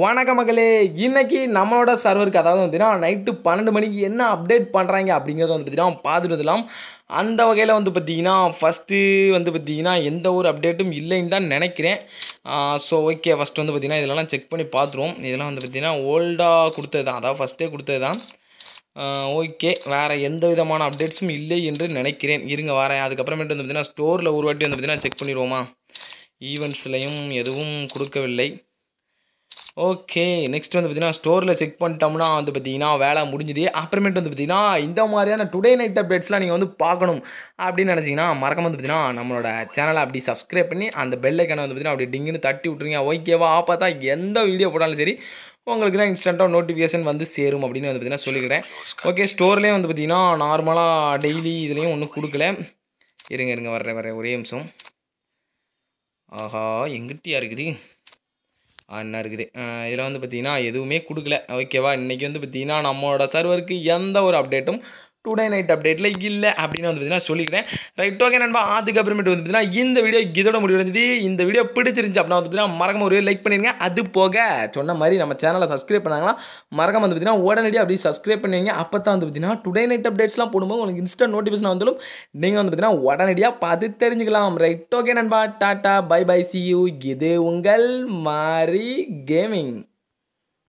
வணக்க மகளே இன்னைக்கு நம்மளோட சர்வருக்கு அதாவது வந்துன்னா நைட்டு பன்னெண்டு மணிக்கு என்ன அப்டேட் பண்ணுறாங்க அப்படிங்கிறத வந்து பார்த்தீங்கன்னா அந்த வகையில் வந்து பார்த்தீங்கன்னா ஃபஸ்ட்டு வந்து பார்த்தீங்கன்னா எந்த ஒரு அப்டேட்டும் இல்லைன்னு தான் நினைக்கிறேன் ஸோ ஓகே ஃபஸ்ட்டு வந்து பார்த்தீங்கன்னா இதெல்லாம் செக் பண்ணி பார்த்துருவோம் இதெல்லாம் வந்து பார்த்தீங்கன்னா ஓல்டாக கொடுத்தது தான் அதாவது ஃபஸ்ட்டே கொடுத்தது தான் ஓகே வேறு எந்த விதமான அப்டேட்ஸும் இல்லை என்று நினைக்கிறேன் இருங்க வரேன் அதுக்கப்புறமேட்டு வந்து பார்த்தீங்கன்னா ஸ்டோரில் ஒரு வாட்டி வந்து பார்த்தீங்கன்னா செக் பண்ணிடுவோமா ஈவெண்ட்ஸ்லையும் எதுவும் கொடுக்கவில்லை ஓகே நெக்ஸ்ட் வந்து பார்த்தீங்கன்னா ஸ்டோரில் செக் பண்ணிட்டோம்னா வந்து பார்த்தீங்கன்னா வேலை முடிஞ்சுது அப்புறமேட்டு வந்து பார்த்தீங்கன்னா இந்த மாதிரியான டுடே நைட் அப்டேட்ஸ்லாம் நீங்கள் வந்து பார்க்கணும் அப்படின்னு நினச்சிங்கன்னா மறக்காம வந்து பார்த்தீங்கன்னா நம்மளோட சேனலை அப்படி சப்ஸ்கிரைப் பண்ணி அந்த பெல்லைக்கான வந்து பார்த்தீங்கன்னா அப்படி டிங்குன்னு தட்டி விட்ருங்க ஓகேவா பார்த்தா எந்த வீடியோ போட்டாலும் சரி உங்களுக்கு தான் இன்ஸ்டண்ட்டாக நோட்டிஃபிகேஷன் வந்து சேரும் அப்படின்னு வந்து பார்த்தீங்கன்னா சொல்லிக்கிறேன் ஓகே ஸ்டோர்லேயே வந்து பார்த்தீங்கன்னா நார்மலாக டெய்லி இதுலேயும் ஒன்றும் கொடுக்கல இருங்க இருங்க வர்ற வர்றேன் ஒரே நிமிஷம் ஆஹா எங்கிட்டியாக இருக்குது என்ன இருக்குது இதில் வந்து பார்த்திங்கன்னா எதுவுமே கொடுக்கல ஓகேவா இன்றைக்கி வந்து பார்த்திங்கன்னா நம்மளோட சர்வருக்கு எந்த ஒரு அப்டேட்டும் டுடே நைட் அப்டேட்டில் இல்லை அப்படின்னு வந்து பார்த்தீங்கன்னா சொல்லிக்கிறேன் ரைட் ஓகே நண்பா அதுக்கப்புறமேட்டு வந்து பார்த்தீங்கன்னா இந்த வீடியோ இதோட முடிவடைஞ்சது இந்த வீடியோ பிடிச்சிருந்துச்சு அப்படின்னா வந்து பார்த்தீங்கன்னா மறக்காம ஒரு லைக் பண்ணிடுங்க அது போக சொன்ன மாதிரி நம்ம சேனலை சப்ஸ்கிரைப் பண்ணாங்கன்னா மறக்காம வந்து பார்த்தீங்கன்னா உடனடியாக அப்படி சப்ஸ்கிரைப் பண்ணுவீங்க அப்போ தான் வந்து பார்த்தீங்கன்னா டுடே நைட் அப்டேட்ஸ்லாம் போடும்போது உங்களுக்கு இன்ஸ்டன்ட் நோட்டிஃபிகேஷன் வந்தாலும் நீங்கள் வந்து பார்த்தீங்கன்னா உடனடியாக பார்த்து தெரிஞ்சுக்கலாம் ரைட் ஓகே நண்பா டாட்டா பை பை சி யூ இது உங்கள் மாரி கேமிங்